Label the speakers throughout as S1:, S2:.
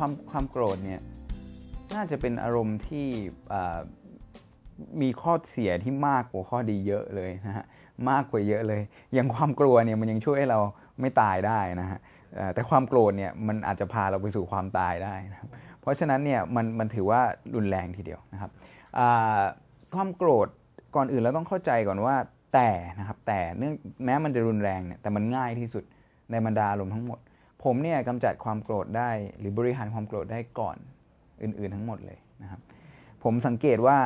S1: ความความโกรธเนี่ยน่าจะเป็นอารมณ์ที่มีข้อเสียที่มากกว่าข้อดีเยอะเลยนะฮะมากกว่าเยอะเลยอย่างความกลัวเนี่ยมันยังช่วยให้เราไม่ตายได้นะฮะแต่ความโกรธเนี่ยมันอาจจะพาเราไปสู่ความตายได้นะเพราะฉะนั้นเนี่ยมันมันถือว่ารุนแรงทีเดียวนะครับความโกรธก่อนอื่นเราต้องเข้าใจก่อนว่าแต่นะครับแต่เนื่องแม้มันจะรุนแรงเนี่ยแต่มันง่ายที่สุดในบรรดาอารมณ์ทั้งหมดผมเนี่ยกำจัดความโกรธได้หรือบริหารความโกรธได้ก่อนอื่นๆทั้งหมดเลยนะครับ ผมสังเกตว่า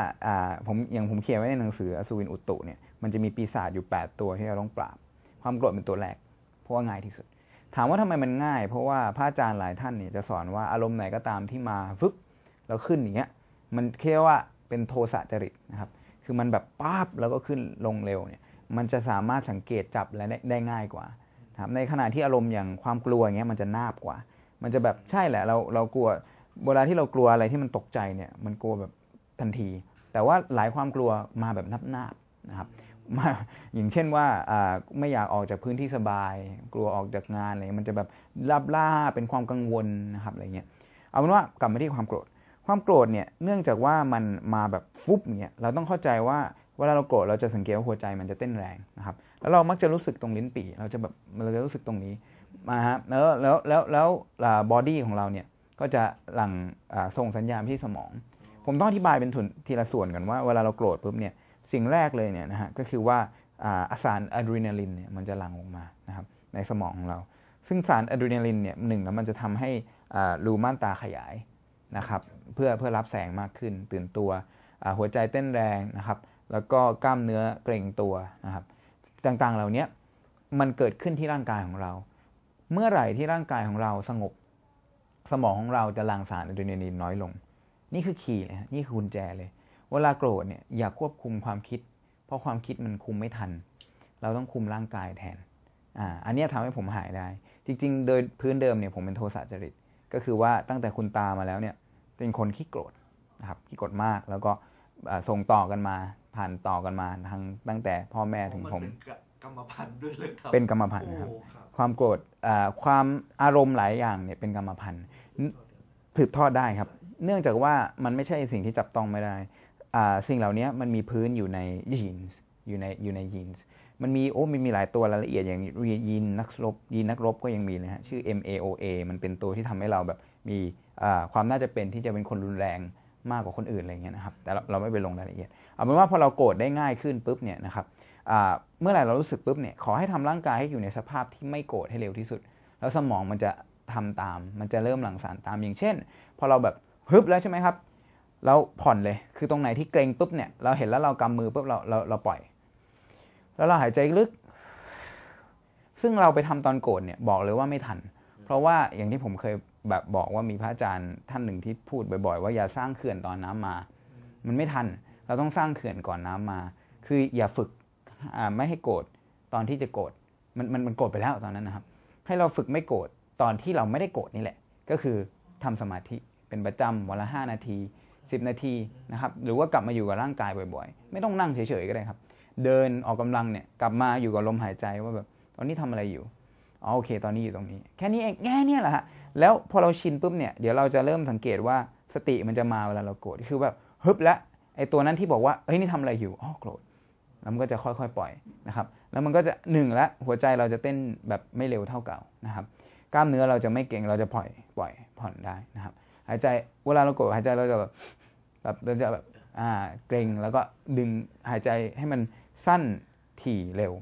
S1: ผมอย่างผมเขียนไว้ในหนังสืออสุวินอุตุเนี่ยมันจะมีปีศาจอยู่ 8 ตัวที่เราต้องปราบ ความโกรธเป็นตัวแรกเพราะว่าง่ายที่สุด ถามว่าทำไมมันง่ายเพราะว่าพระอาจารย์หลายท่านเนี่ยจะสอนว่าอารมณ์ไหนก็ตามที่มาฟึบแล้วขึ้นอย่างเงี้ยมันเรียกว่าเป็นโทสะจริตนะครับคือมันแบบป๊าบแล้วก็ขึ้นลงเร็วเนี่ยมันจะสามารถสังเกตจับและได้ง่ายกว่าครับในขณะที่อารมณ์อย่างความกลัวเงี้ยมันจะนาบกว่า มันจะแบบใช่แหละ เราเรากลัวเวลาที่เรากลัวอะไรที่มันตกใจเนี่ย มันกลัวแบบทันที แต่ว่าหลายความกลัวมาแบบนับนาบนะครับมาอย่างเช่นว่าไม่อยากออกจากพื้นที่สบาย กลัวออกจากงานอะไรมันจะแบบลับล่าเป็นความกังวลนะครับอะไรเงี้ยเอาเป็นว่ากลับมาที่ความโกรธความโกรธเนี่ยเนื่องจากว่ามันมาแบบฟุบเนี่ยเราต้องเข้าใจว่าเวลาเราโกรธ เราจะสังเกตว่าหัวใจมันจะเต้นแรงนะครับ แล้วเรามักจะรู้สึกตรงลิ้นปี่ เราจะแบบเราจะรู้สึกตรงนี้มาฮะ แล้ว แล้ว แล้วแล้วบอดี้ของเราเนี่ย ก็จะหลั่งส่งสัญญาณที่สมอง ผมต้องอธิบายเป็นทีละส่วนก่อนว่าเวลาเราโกรธปุ๊บเนี่ย สิ่งแรกเลยเนี่ยนะฮะ ก็คือว่าสารอะดรีนาลินเนี่ย มันจะหลั่งออกมา นะครับ ในสมองของเรา ซึ่งสารอะดรีนาลินเนี่ยหนึ่งแล้วมันจะทำให้รูม่านตาขยายนะครับ เพื่อ เพื่อรับแสงมากขึ้น ตื่นตัวหัวใจเต้นแรงนะครับแล้วก็กล้ามเนื้อเกร็งตัวนะครับ ต่าง ๆเหล่านี้มันเกิดขึ้นที่ร่างกายของเรา เมื่อไหร่ที่ร่างกายของเราสงบ สมองของเราจะหลั่งสารอะดรีนาลีนน้อยลง นี่คือขีดเลยนี่คือกุญแจเลย เวลาโกรธเนี่ยอย่าควบคุมความคิด เพราะความคิดมันคุมไม่ทัน เราต้องคุมร่างกายแทนอ่าอันนี้ทำให้ผมหายได้ จริง ๆ โดยพื้นเดิมเนี่ยผมเป็นโทสะจริต ก็คือว่าตั้งแต่คุณตามาแล้วเนี่ย เป็นคนขี้โกรธนะครับขี้โกรธมากแล้วก็ส่งต่อกันมาผ่านต่อกันมาทั้งตั้งแต่พ่อแม่ถึงผมกรรมพันธุ์ด้วยเลยครับเป็นกรรมพันธุ์ครับความโกรธความอารมณ์หลายอย่างเนี่ยเป็นกรรมพันธุ์ ถืบทอดได้ครับ เนื่องจากว่ามันไม่ใช่สิ่งที่จับต้องไม่ได้สิ่งเหล่านี้มันมีพื้นอยู่ในยีนส์อยู่ในอยู่ในยีนส์มันมีโอ้มันมีหลายตัวรายละเอียดอย่างยีนนักรบยีนนักรบก็ยังมีนะฮะชื่อ MAOA มันเป็นตัวที่ทำให้เราแบบมีความน่าจะเป็นที่จะเป็นคนรุนแรงมากกว่าคนอื่นอะไรเงี้ยนะครับแต่เราไม่ไปลงรายละเอียดเอาเป็นว่าพอเราโกรธได้ง่ายขึ้นปุ๊บเนี่ยนะครับเมื่อไหร่เรารู้สึกปุ๊บเนี่ยขอให้ทำร่างกายให้อยู่ในสภาพที่ไม่โกรธให้เร็วที่สุดแล้วสมองมันจะทำตามมันจะเริ่มหลั่งสารตามอย่างเช่นพอเราแบบฮึบแล้วใช่ไหมครับเราผ่อนเลยคือตรงไหนที่เกรงปุ๊บเนี่ยเราเห็นแล้วเรากำมือปุ๊บเราเราเราปล่อย แล้วเราหายใจลึก ซึ่งเราไปทำตอนโกรธเนี่ยบอกเลยว่าไม่ทัน เพราะว่าอย่างที่ผมเคยแบบบอกว่ามีพระอาจารย์ท่านหนึ่งที่พูดบ่อย ๆ ว่าอย่าสร้างเขื่อนตอนน้ำมา มันไม่ทัน เราต้องสร้างเขื่อนก่อนน้ำมา คืออย่าฝึกไม่ให้โกรธ ตอนที่จะโกรธ มันมันมันโกรธไปแล้วตอนนั้นนะครับ ให้เราฝึกไม่โกรธ ตอนที่เราไม่ได้โกรธนี่แหละ ก็คือทำสมาธิเป็นประจำวันละานาที10นาทีนะครับ หรือว่ากลับมาอยู่กับร่างกายบ่อย ๆ ไม่ต้องนั่งเฉยๆก็ได้ครับ เดินออกกำลังเนี่ยกลับมาอยู่กับลมหายใจว่าแบบตอนนี้ทำอะไรอยู่ อ๋อโอเค ตอนนี้อยู่ตรงนี้ แค่นี้เองแง่เนี่ยแหละฮะแล้วพอเราชินปุ๊บเนี่ยเดี๋ยวเราจะเริ่มสังเกตว่าสติมันจะมาเวลาเราโกรธคือแบบฮึบและไอตัวนั้นที่บอกว่าเฮ้ยนี่ทำอะไรอยู่อ๋อโกรธแล้วมันก็จะค่อยๆปล่อยนะครับ แล้วมันก็จะหนึ่งละหัวใจเราจะเต้นแบบไม่เร็วเท่าเก่านะครับ กล้ามเนื้อเราจะไม่เก่งเราจะปล่อยปล่อยผ่อนได้นะครับ หายใจเวลาเราโกรธหายใจเราจะแบบแบบเราจะแบบอ่าเกรงแล้วก็ดึงหายใจให้มันสั้นถี่เร็ว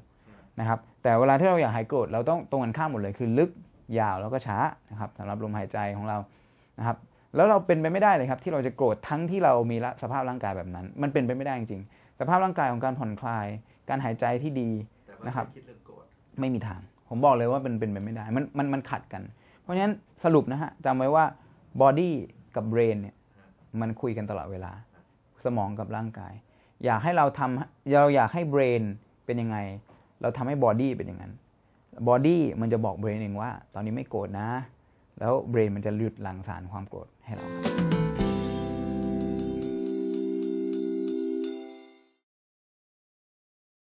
S1: นะครับแต่เวลาที่เราอยากหายโกรธเราต้องตรงกันข้ามหมดเลยคือลึกยาวแล้วก็ช้านะครับสำหรับลมหายใจของเรานะครับ แล้วเราเป็นไปไม่ได้เลยครับ ที่เราจะโกรธทั้งที่เรามีสภาพร่างกายแบบนั้น มันเป็นไปไม่ได้จริงๆสภาพร่างกายของการผ่อนคลาย การหายใจที่ดีนะครับไม่มีทาง ผมบอกเลยว่าเป็นเป็นไปไม่ได้มันมันมันขัดกัน เพราะฉะนั้นสรุปนะฮะจำไว้ว่าบอดี้กับเบรนเนี่ยมันคุยกันตลอดเวลา สมองกับร่างกาย อยากให้เราทำเราอยากให้เบรนเป็นยังไง เราทำให้บอดี้เป็นอย่างนั้นบอดี้มันจะบอกเบรนเองว่าตอนนี้ไม่โกรธนะ แล้วเบรนมันจะหลุดหลังสารความโกรธให้เรา